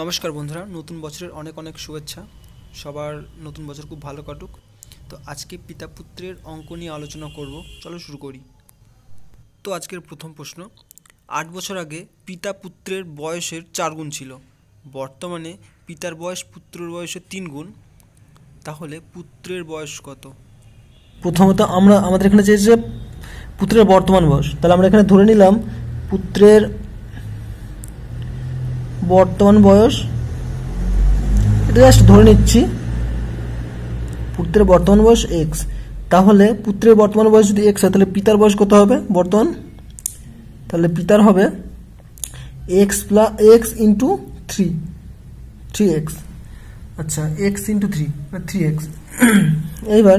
নমস্কার বন্ধুরা নতুন বছরের অনেক অনেক শুভেচ্ছা সবার নতুন বছর খুব ভালো কাটুক তো আজকে পিতা পুত্রের অঙ্ক নিয়ে আলোচনা করব চলো শুরু করি তো আজকের প্রথম প্রশ্ন আট বছর আগে পিতা পুত্রের বয়সের চার গুণ ছিল বর্তমানে পিতার বয়স পুত্রের বয়সের তিন গুণ তাহলে পুত্রের বয়স কত প্রথমত আমরা আমাদের এখানে যে পুত্রের বর্তমান বয়স তাহলে আমরা এখানে ধরে নিলাম পুত্রের বর্তমান বয়স এটা জাস্ট ধরে নিচ্ছি পুত্রের বর্তমান বয়স এক্স তাহলে পুত্রের বর্তমান বয়স যদি এক্স হয় তাহলে পিতার বয়স কত হবে বর্তমান তাহলে পিতার হবে x plus x into three three x আচ্ছা x into three three x এইবার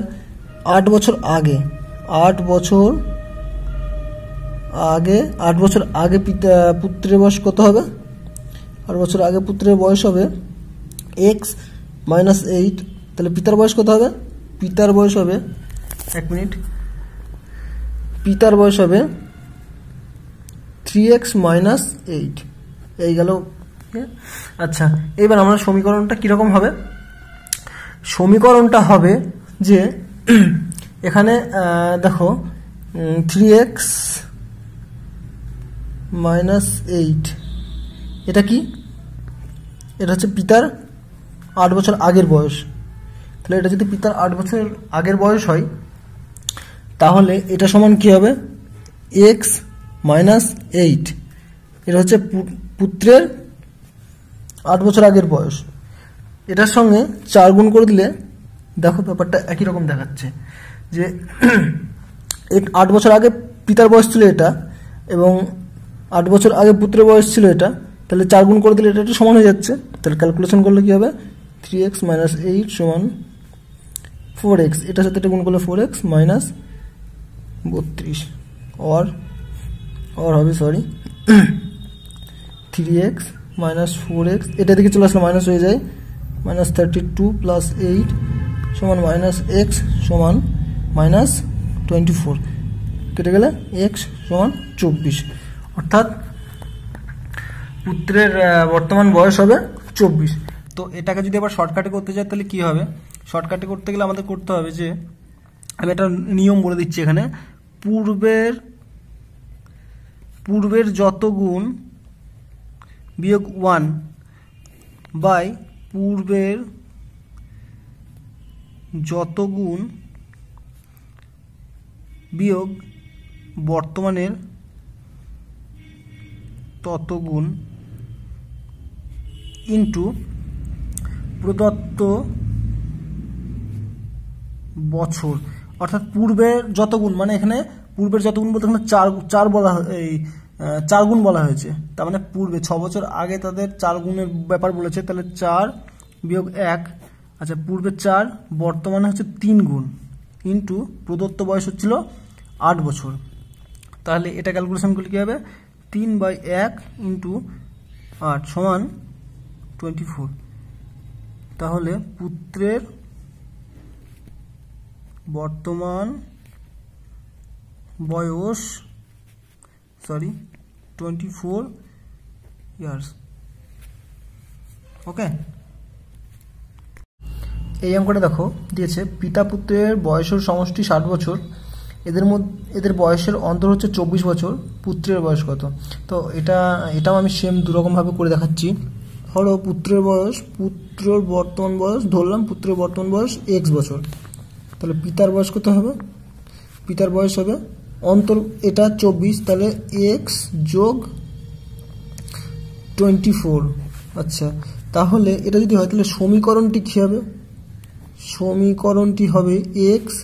আট বছর আগে আট বছর আগে আট বছর আগে পিতা পুত্রের বয়স কত হবে আর বছর আগে পুত্রের বয়স হবে এক্স মাইনাস এইট তাহলে পিতার বয়স কত হবে পিতার বয়স হবে এক মিনিট পিতার বয়স হবে থ্রি এক্স মাইনাস এইট এই গেল আচ্ছা এবার আমরা সমীকরণটা কীরকম হবে সমীকরণটা হবে যে এখানে দেখো থ্রি এক্স মাইনাস এইট এটা কি এটা হচ্ছে পিতার আট বছর আগের বয়স তাহলে এটা যদি পিতার আট বছর আগের বয়স হয় তাহলে এটা সমান কি হবে এক্স মাইনাস এইট এটা হচ্ছে পুত্রের আট বছর আগের বয়স এটার সঙ্গে চার গুণ করে দিলে দেখো ব্যাপারটা একই রকম দেখাচ্ছে যে আট বছর আগে পিতার বয়স ছিল এটা এবং আট বছর আগে পুত্রের বয়স ছিল এটা তাহলে চার গুণ করে দিলে এটা একটু সমান হয়ে যাচ্ছে তাহলে ক্যালকুলেশন করলে কী হবে থ্রি এক্স মাইনাস এইট সমান ফোর এক্স এটার সাথে গুণ করলে ফোর এক্স মাইনাস বত্রিশ অর অর হবে sorry three x minus four x এটা দেখে চলে আসলে মাইনাস হয়ে যায় minus thirty two plus eight সমান মাইনাস এক্স সমান মাইনাস টোয়েন্টি ফোর কেটে গেলে এক্স সমান চব্বিশ অর্থাৎ পুত্রের বর্তমান বয়স হবে চব্বিশ তো এটাকে যদি আবার শর্টকাটে করতে যায় তাহলে কি হবে শর্টকাটে করতে গেলে আমাদের করতে হবে যে আমি একটা নিয়ম বলে দিচ্ছি এখানে পূর্বের পূর্বের যত গুণ বিয়োগ ওয়ান বাই পূর্বের যত গুণ বিয়োগ বর্তমানের তত গুণ ইন্টু প্রদত্ত বছর অর্থাৎ পূর্বের যত গুণ মানে এখানে পূর্বের যত গুণ বলতে এখানে চার চার বলা এই চার গুণ বলা হয়েছে তার মানে পূর্বে ছ বছর আগে তাদের চার গুণের ব্যাপার বলেছে তাহলে চার বিয়োগ এক আচ্ছা পূর্বে চার বর্তমানে হচ্ছে তিন গুণ ইন্টু প্রদত্ত বয়স হচ্ছিল আট বছর তাহলে এটা ক্যালকুলেশন করলে কী হবে তিন বাই এক ইন্টু আট সমান টোয়েন্টি ফোর তাহলে পুত্রের বর্তমান বয়স sorry twenty four years okay এই অঙ্কটা দেখো দিয়েছে পিতা পুত্রের বয়সের সমষ্টি ষাট বছর এদের মধ্যে এদের বয়সের অন্তর হচ্ছে চব্বিশ বছর পুত্রের বয়স কত তো এটা এটাও আমি সেম দুরকমভাবে করে দেখাচ্ছি হলো পুত্রের বয়স পুত্রর বর্তমান বয়স ধরলাম পুত্রের বর্তমান বয়স এক্স বছর তাহলে পিতার বয়স কত হবে পিতার বয়স হবে অন্তর এটা চব্বিশ তাহলে এক্স যোগ টোয়েন্টি ফোর আচ্ছা তাহলে এটা যদি হয় তাহলে সমীকরণটি কী হবে সমীকরণটি হবে x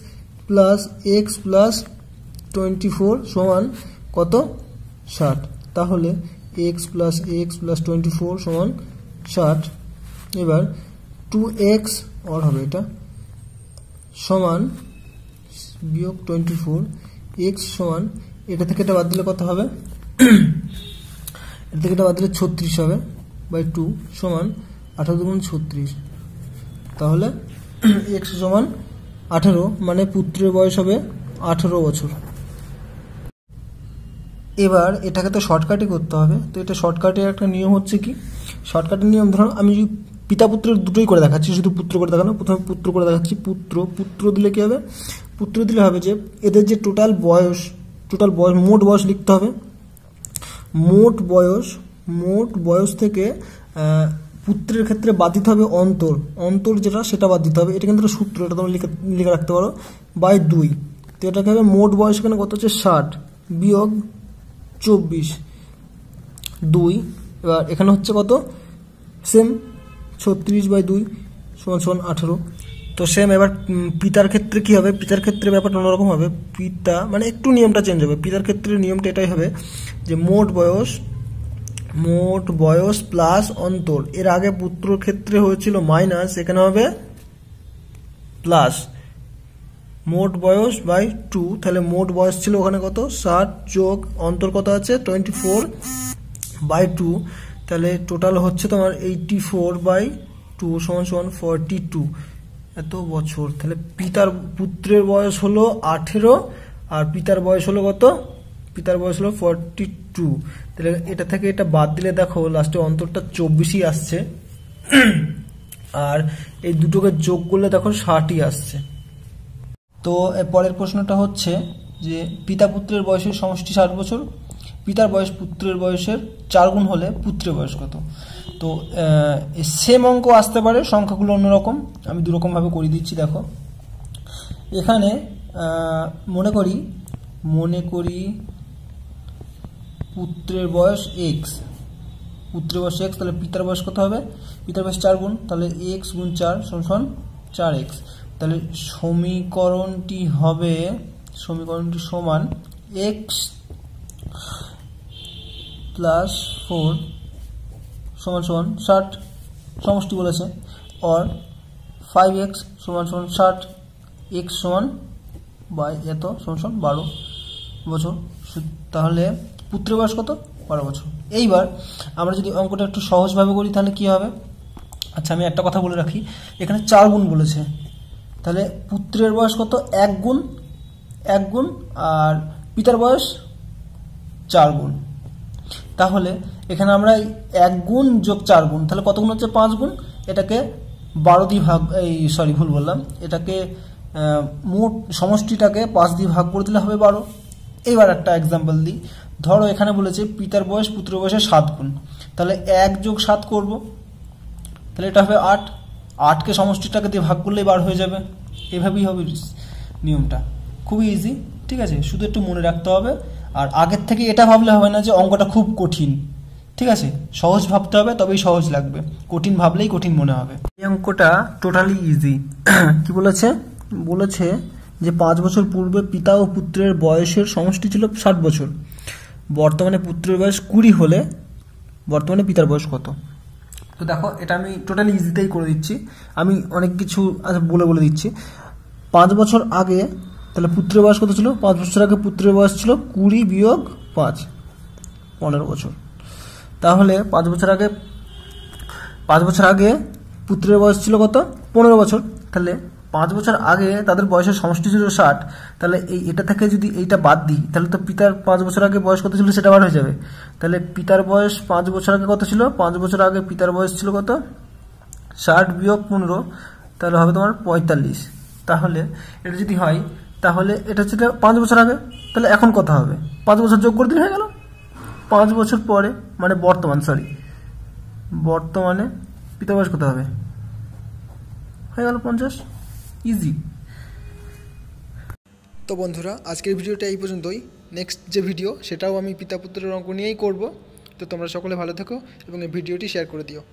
plus x plus twenty four সমান কত ষাট তাহলে x plus x plus twenty four সমান ষাট এবার টু এক্স অর হবে এটা সমান বিয়োগ টোয়েন্টি ফোর এক্স সমান এটা থেকে এটা বাদ দিলে কত হবে এটা থেকে এটা বাদ দিলে ছত্রিশ হবে বাই টু সমান আঠারো গুণ ছত্রিশ তাহলে এক্স সমান আঠারো মানে পুত্রের বয়স হবে আঠারো বছর এবার এটাকে তো শর্টকাটই করতে হবে তো এটা শর্টকাটের একটা নিয়ম হচ্ছে কি শর্টকাটের নিয়ম ধরো আমি যদি পিতা পুত্র দুটোই করে দেখাচ্ছি শুধু পুত্র করে দেখানো প্রথমে পুত্র করে দেখাচ্ছি পুত্র পুত্র দিলে কী হবে পুত্র দিলে হবে যে এদের যে টোটাল বয়স টোটাল বয়স মোট বয়স লিখতে হবে মোট বয়স মোট বয়স থেকে পুত্রের ক্ষেত্রে বাদ দিতে হবে অন্তর অন্তর যেটা সেটা বাদ দিতে হবে এটা কিন্তু সূত্র এটা তোমরা লিখে লিখে রাখতে পারো বাই দুই তো এটাকে হবে মোট বয়স এখানে কত হচ্ছে ষাট বিয়োগ চব্বিশ দুই এবার এখানে হচ্ছে কত সেম ছত্রিশ বাই দুই সমান সমান আঠেরো তো সেম এবার পিতার ক্ষেত্রে কি হবে পিতার ক্ষেত্রে ব্যাপারটা অন্যরকম হবে পিতা মানে একটু নিয়মটা চেঞ্জ হবে পিতার ক্ষেত্রে নিয়মটা এটাই হবে যে মোট বয়স মোট বয়স প্লাস অন্তর এর আগে পুত্র ক্ষেত্রে হয়েছিল মাইনাস এখানে হবে প্লাস মোট বয়স বাই টু তাহলে মোট বয়স ছিল ওখানে কত ষাট যোগ অন্তর কত আছে টোয়েন্টি ফোর বাই টু তাহলে টোটাল হচ্ছে তোমার এইটি ফোর বাই টু সমান সমান ফর্টি টু এত বছর তাহলে পিতার পুত্রের বয়স হলো আঠেরো আর পিতার বয়স হলো কত পিতার বয়স হলো ফর্টি টু তাহলে এটা থেকে এটা বাদ দিলে দেখো লাস্টে অন্তরটা চব্বিশই আসছে আর এই দুটোকে যোগ করলে দেখো ষাটই আসছে তো পরের প্রশ্নটা হচ্ছে যে পিতা পুত্রের বয়সের সমষ্টি ষাট বছর পিতার বয়স পুত্রের বয়সের চার গুণ হলে পুত্রের বয়স কত তো সেম অঙ্ক আসতে পারে সংখ্যাগুলো অন্যরকম আমি দুরকমভাবে করে দিচ্ছি দেখো এখানে মনে করি মনে করি পুত্রের বয়স এক্স পুত্রের বয়স এক্স তাহলে পিতার বয়স কত হবে পিতার বয়স চার গুণ তাহলে এক্স গুণ চার সমসন চার এক্স তাহলে সমীকরণটি হবে সমীকরণটি সমান এক্স প্লাস ফোর সমান সমান ষাট সমষ্টি বলেছে অর ফাইভ এক্স সমান সমান ষাট এক্স সমান বাই এত সমান সমান বারো বছর তাহলে পুত্রের বয়স কত বারো বছর এইবার আমরা যদি অঙ্কটা একটু সহজভাবে করি তাহলে কি হবে আচ্ছা আমি একটা কথা বলে রাখি এখানে চার গুণ বলেছে তাহলে পুত্রের বয়স কত এক গুণ এক গুণ আর পিতার বয়স চার গুণ তাহলে এখানে আমরা এক গুণ যোগ চার গুণ তাহলে কত গুণ হচ্ছে পাঁচ গুণ এটাকে বারো দিয়ে ভাগ এই সরি ভুল বললাম এটাকে মোট সমষ্টিটাকে পাঁচ দিয়ে ভাগ করে দিলে হবে বারো এইবার একটা এক্সাম্পল দিই ধরো এখানে বলেছে পিতার বয়স পুত্র বয়সে সাত গুণ তাহলে এক যোগ সাত করব তাহলে এটা হবে আট আটকে সমষ্টিটাকে দিয়ে ভাগ করলেই বার হয়ে যাবে এভাবেই হবে নিয়মটা খুবই ইজি ঠিক আছে শুধু একটু মনে রাখতে হবে আর আগের থেকে এটা ভাবলে হবে না যে অঙ্কটা খুব কঠিন ঠিক আছে সহজ ভাবতে হবে তবেই সহজ লাগবে কঠিন ভাবলেই কঠিন মনে হবে এই অঙ্কটা টোটালি ইজি কি বলেছে বলেছে যে পাঁচ বছর পূর্বে পিতা ও পুত্রের বয়সের সমষ্টি ছিল ষাট বছর বর্তমানে পুত্রের বয়স কুড়ি হলে বর্তমানে পিতার বয়স কত তো দেখো এটা আমি টোটালি ইজিতেই করে দিচ্ছি আমি অনেক কিছু আচ্ছা বলে বলে দিচ্ছি পাঁচ বছর আগে তাহলে পুত্রের বয়স কত ছিল পাঁচ বছর আগে পুত্রের বয়স ছিল কুড়ি বিয়োগ পাঁচ পনেরো বছর তাহলে পাঁচ বছর আগে পাঁচ বছর আগে পুত্রের বয়স ছিল কত পনেরো বছর তাহলে পাঁচ বছর আগে তাদের বয়সের সমষ্টি ছিল ষাট তাহলে এই এটা থেকে যদি এইটা বাদ দিই তাহলে তো পিতার পাঁচ বছর আগে বয়স কত ছিল সেটা বার হয়ে যাবে তাহলে পিতার বয়স পাঁচ বছর আগে কত ছিল পাঁচ বছর আগে পিতার বয়স ছিল কত ষাট বিয়োগ পনেরো তাহলে হবে তোমার পঁয়তাল্লিশ তাহলে এটা যদি হয় তাহলে এটা হচ্ছে পাঁচ বছর আগে তাহলে এখন কথা হবে পাঁচ বছর যোগ করে দিন হয়ে গেল পাঁচ বছর পরে মানে বর্তমান সরি বর্তমানে পিতাবাস কত হবে হয়ে গেল পঞ্চাশ ইজি তো বন্ধুরা আজকের ভিডিওটা এই পর্যন্তই নেক্সট যে ভিডিও সেটাও আমি পিতা পুত্রের অঙ্ক নিয়েই করব তো তোমরা সকলে ভালো থেকো এবং এই ভিডিওটি শেয়ার করে দিও